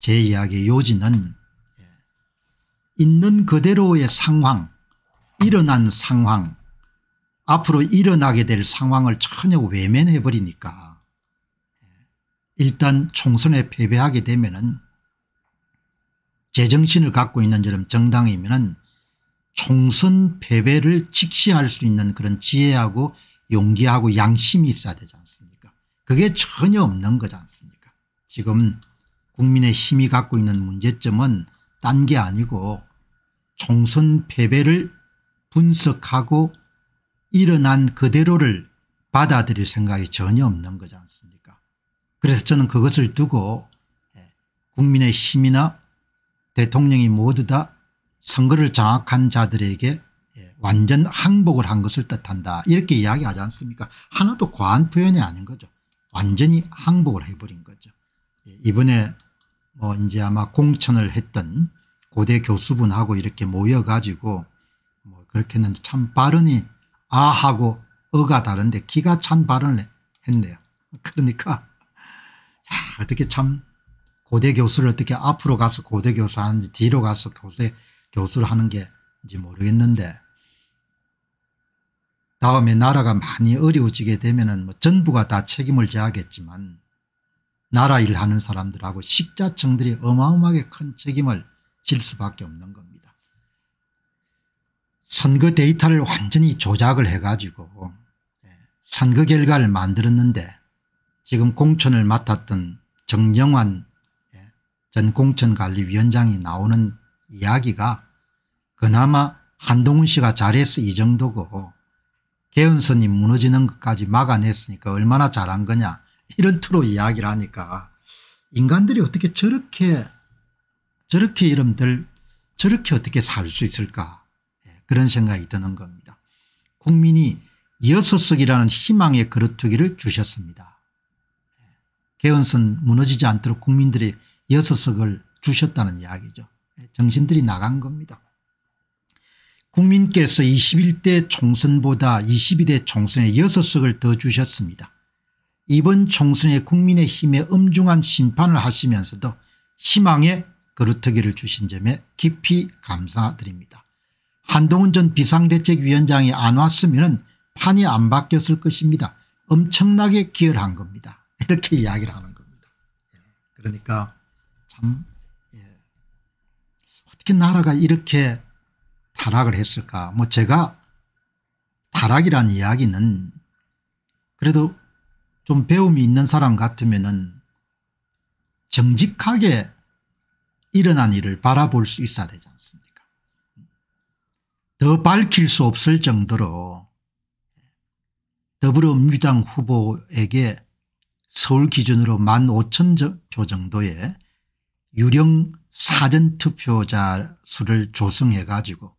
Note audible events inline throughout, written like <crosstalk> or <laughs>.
제 이야기의 요지는 있는 그대로의 상황 일어난 상황 앞으로 일어나게 될 상황을 전혀 외면해버리니까 일단 총선에 패배하게 되면 은 제정신을 갖고 있는 저런 정당이면 은 총선 패배를 직시할 수 있는 그런 지혜하고 용기하고 양심이 있어야 되지 않습니까 그게 전혀 없는 거지 않습니까 지금 국민의 힘이 갖고 있는 문제점은 딴 게 아니고 총선 패배를 분석하고 일어난 그대로를 받아들일 생각이 전혀 없는 거지 않습니까 그래서 저는 그것을 두고 예, 국민의 힘이나 대통령이 모두 다 선거를 장악한 자들에게 예, 완전 항복을 한 것을 뜻한다 이렇게 이야기하지 않습니까 하나도 과한 표현이 아닌 거죠 완전히 항복을 해버린 거죠 예, 이번에 뭐 이제 아마 공천을 했던 고대 교수분하고 이렇게 모여가지고 뭐 그렇게 했는데 참 발언이 아하고 어가 다른데 기가 찬 발언을 했네요. <laughs> 그러니까 야, 어떻게 참 고대 교수를 어떻게 앞으로 가서 고대 교수 하는지 뒤로 가서 교수 교수를 하는 게인지 모르겠는데 다음에 나라가 많이 어려워지게 되면 은뭐 전부가 다 책임을 져야겠지만 나라 일하는 사람들하고 식자층들이 어마어마하게 큰 책임을 질 수밖에 없는 겁니다. 선거 데이터를 완전히 조작을 해가지고 예, 선거 결과를 만들었는데 지금 공천을 맡았던 정영환 예, 전 공천관리위원장이 나오는 이야기가 그나마 한동훈 씨가 잘해서 이 정도고 개은선이 무너지는 것까지 막아냈으니까 얼마나 잘한 거냐 이런 투로 이야기를 하니까 인간들이 어떻게 저렇게 저렇게 이름들 저렇게 어떻게 살 수 있을까 예, 그런 생각이 드는 겁니다. 국민이 여섯석이라는 희망의 그루투기를 주셨습니다. 예, 개헌선 무너지지 않도록 국민들이 여섯석을 주셨다는 이야기죠. 예, 정신들이 나간 겁니다. 국민께서 21대 총선보다 22대 총선에 6석을 더 주셨습니다. 이번 총선에 국민의힘에 엄중한 심판을 하시면서도 희망의 그루터기를 주신 점에 깊이 감사드립니다. 한동훈 전 비상대책위원장이 안 왔으면 판이 안 바뀌었을 것입니다. 엄청나게 기여한 겁니다. <laughs> 이렇게 이야기를 하는 겁니다. 예, 그러니까 참 예. 어떻게 나라가 이렇게 타락을 했을까 뭐 제가 타락이란 이야기는 그래도 좀 배움이 있는 사람 같으면은 정직하게 일어난 일을 바라볼 수 있어야 되지 않습니까 더 밝힐 수 없을 정도로 더불어민주당 후보에게 서울 기준으로 1만 5천 표 정도의 유령 사전투표자 수를 조성해 가지고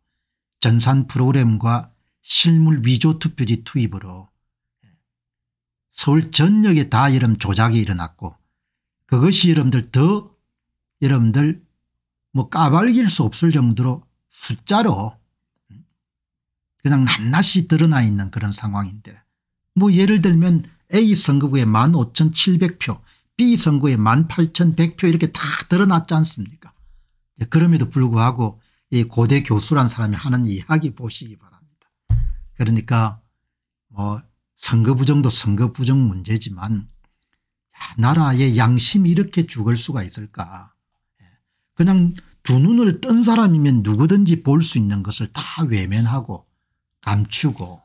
전산 프로그램과 실물 위조 투표지 투입으로 서울 전역에 다 이름 조작이 일어났고 그것이 여러분들 더 여러분들 뭐 까발길 수 없을 정도로 숫자로 그냥 낱낱이 드러나 있는 그런 상황인데 뭐 예를 들면 A 선거구에 15,700표 B 선거에 18,100표 이렇게 다 드러났지 않습니까 그럼에도 불구하고 이 고대 교수란 사람이 하는 이야기 보시기 바랍니다. 그러니까 뭐 선거 부정도 선거 부정 문제지만 나라의 양심이 이렇게 죽을 수가 있을까 예. 그냥 두 눈을 뜬 사람이면 누구든지 볼 수 있는 것을 다 외면하고 감추고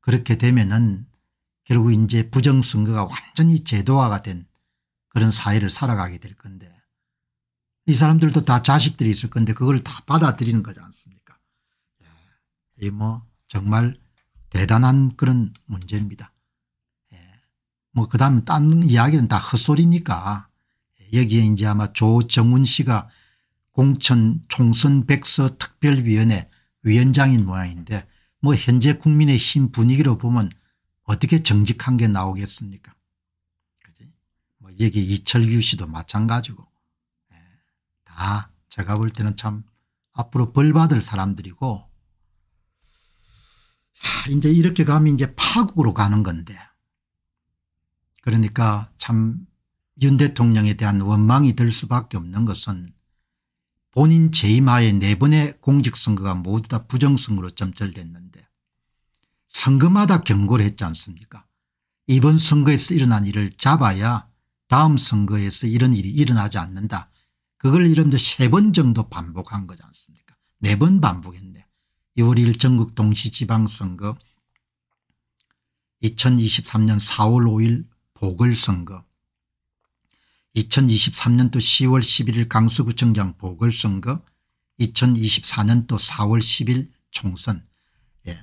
그렇게 되면은 결국 이제 부정선거가 완전히 제도화가 된 그런 사회를 살아가게 될 건데 이 사람들도 다 자식들이 있을 건데 그걸 다 받아들이는 거지 않습니까 예. 이뭐 정말 대단한 그런 문제입니다. 예. 뭐그 다음 딴 이야기는 다 헛소리니까 예, 여기에 이제 아마 조정훈 씨가 공천 총선 백서 특별위원회 위원장인 모양인데 뭐 현재 국민의힘 분위기로 보면 어떻게 정직한 게 나오겠습니까 그지? 뭐 여기 이철규 씨도 마찬가지고 예. 다 제가 볼 때는 참 앞으로 벌 받을 사람들이고 이제 이렇게 가면 이제 파국으로 가는 건데 그러니까 참 윤 대통령에 대한 원망이 들 수밖에 없는 것은 본인 재임하에 네 번의 공직선거가 모두 다 부정선거로 점철됐는데 선거마다 경고를 했지 않습니까 이번 선거에서 일어난 일을 잡아야 다음 선거에서 이런 일이 일어나지 않는다. 그걸 이름데세번 정도 반복한 거지 않습니까 네 번 반복했는데 2월 1일 전국 동시지방선거 2023년 4월 5일 보궐선거 2023년도 10월 11일 강서구청장 보궐선거 2024년도 4월 10일 총선 예.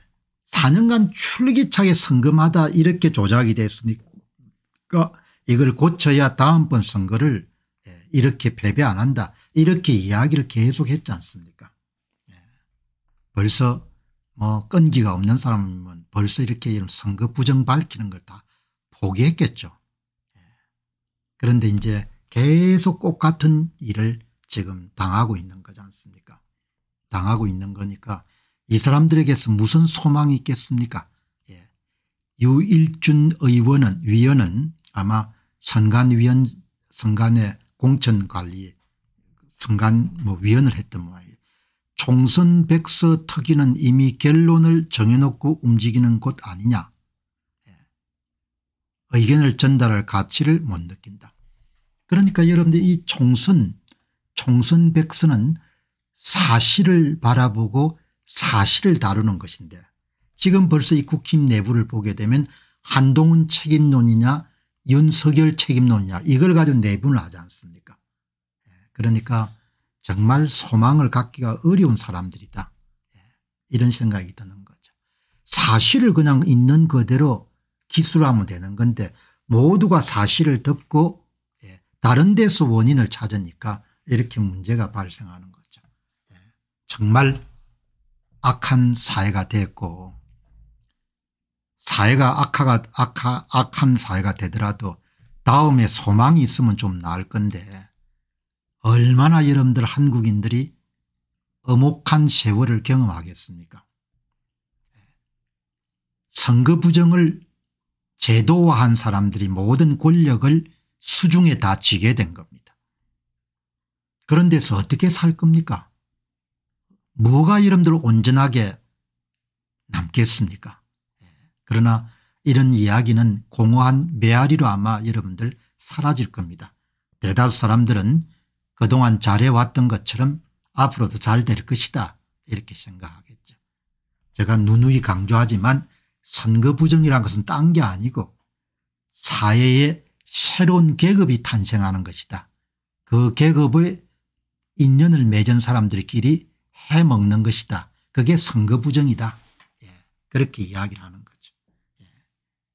4년간 출기차게 선거마다 이렇게 조작이 됐으니까 이걸 고쳐야 다음번 선거를 예, 이렇게 패배 안 한다 이렇게 이야기를 계속 했지 않습니까 벌써 뭐 끈기가 없는 사람은 벌써 이렇게 이런 선거 부정 밝히는 걸 다 포기했겠죠. 예. 그런데 이제 계속 꽃 같은 일을 지금 당하고 있는 거지 않습니까 당하고 있는 거니까 이 사람들에게서 무슨 소망이 있겠습니까 예. 유일준 의원은 위원은 아마 선관위원 선관의 공천관리 선관 뭐 위원을 했던 모양이에요. 총선백서 터기는 이미 결론을 정해놓고 움직이는 곳 아니냐. 예. 의견을 전달할 가치를 못 느낀다. 그러니까 여러분들 이 총선 총선백서는 사실을 바라보고 사실을 다루는 것인데 지금 벌써 이 국힘 내부를 보게 되면 한동훈 책임론이냐 윤석열 책임론이냐 이걸 가지고 내분을 하지 않습니까 예. 그러니까 정말 소망을 갖기가 어려운 사람들이다. 예, 이런 생각이 드는 거죠. 사실을 그냥 있는 그대로 기술하면 되는 건데 모두가 사실을 덮고 예, 다른 데서 원인을 찾으니까 이렇게 문제가 발생하는 거죠. 예, 정말 악한 사회가 됐고 사회가 악화가 악하, 악한 사회가 되더라도 다음에 소망이 있으면 좀 나을 건데 얼마나 여러분들 한국인들이 어목한 세월을 경험하겠습니까 선거 부정을 제도화한 사람들이 모든 권력을 수중에 다 쥐게 된 겁니다. 그런 데서 어떻게 살 겁니까 뭐가 여러분들 온전하게 남겠습니까 그러나 이런 이야기는 공허한 메아리로 아마 여러분들 사라질 겁니다. 대다수 사람들은 그동안 잘해왔던 것처럼 앞으로도 잘 될 것이다 이렇게 생각하겠죠. 제가 누누이 강조하지만 선거 부정이란 것은 딴 게 아니고 사회에 새로운 계급이 탄생하는 것이다. 그 계급의 인연을 맺은 사람들끼리 해먹는 것이다. 그게 선거 부정이다. 예. 그렇게 이야기를 하는 거죠. 예.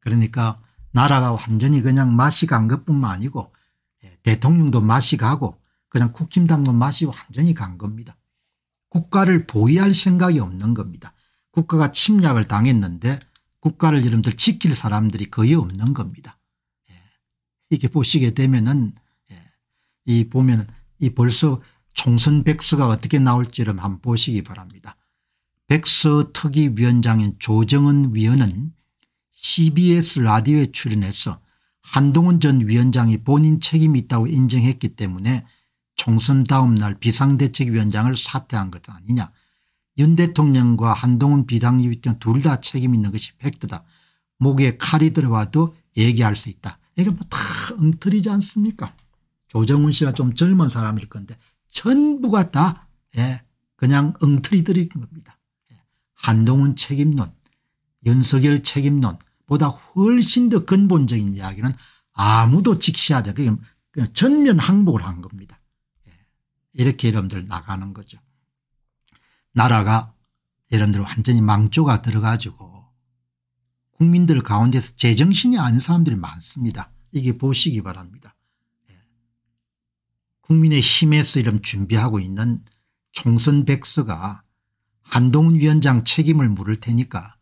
그러니까 나라가 완전히 그냥 맛이 간 것뿐만 아니고 예. 대통령도 맛이 가고 그냥 국킴 당근 맛이 완전히 간 겁니다. 국가를 보위할 생각이 없는 겁니다. 국가가 침략을 당했는데 국가를 여러분들 지킬 사람들이 거의 없는 겁니다. 예. 이게 보시게 되면은 예. 이 보면 이 벌써 총선 백서가 어떻게 나올지를 한번 보시기 바랍니다. 백서 특위 위원장인 조정은 위원은 CBS 라디오에 출연해서 한동훈 전 위원장이 본인 책임이 있다고 인정했기 때문에 총선 다음 날 비상대책위원장을 사퇴한 것 아니냐. 윤 대통령과 한동훈 비상위원장 둘 다 책임 있는 것이 팩트다. 목에 칼이 들어와도 얘기할 수 있다. 이게 뭐 다 엉터리지 않습니까 조정훈 씨가 좀 젊은 사람일 건데 전부가 다 예, 그냥 엉터리들인 겁니다. 예. 한동훈 책임론 윤석열 책임론 보다 훨씬 더 근본적인 이야기는 아무도 직시하지 그냥 전면 항복을 한 겁니다. 이렇게 여러분들 나가는 거죠. 나라가 여러분들 완전히 망조가 들어가지고 국민들 가운데서 제정신이 아닌 사람들이 많습니다. 이게 보시기 바랍니다. 예. 국민의 힘에서 이런 준비하고 있는 총선 백서가 한동훈 위원장 책임을 물을 테니까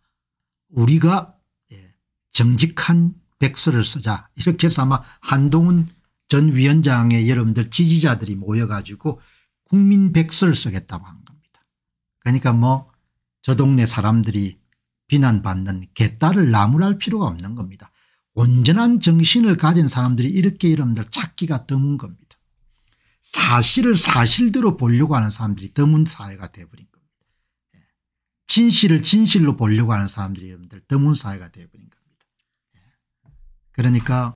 우리가 예, 정직한 백서를 쓰자 이렇게 해서 아마 한동훈 전 위원장의 여러분들 지지자들이 모여가지고 국민 백설를 쓰겠다고 한 겁니다. 그러니까 뭐 저 동네 사람들이 비난받는 개딸을 나무랄 필요가 없는 겁니다. 온전한 정신을 가진 사람들이 이렇게 여러분들 찾기가 드문 겁니다. 사실을 사실대로 보려고 하는 사람들이 드문 사회가 돼버린 겁니다. 예. 진실을 진실로 보려고 하는 사람들이 여러분들 드문 사회가 돼버린 겁니다. 예. 그러니까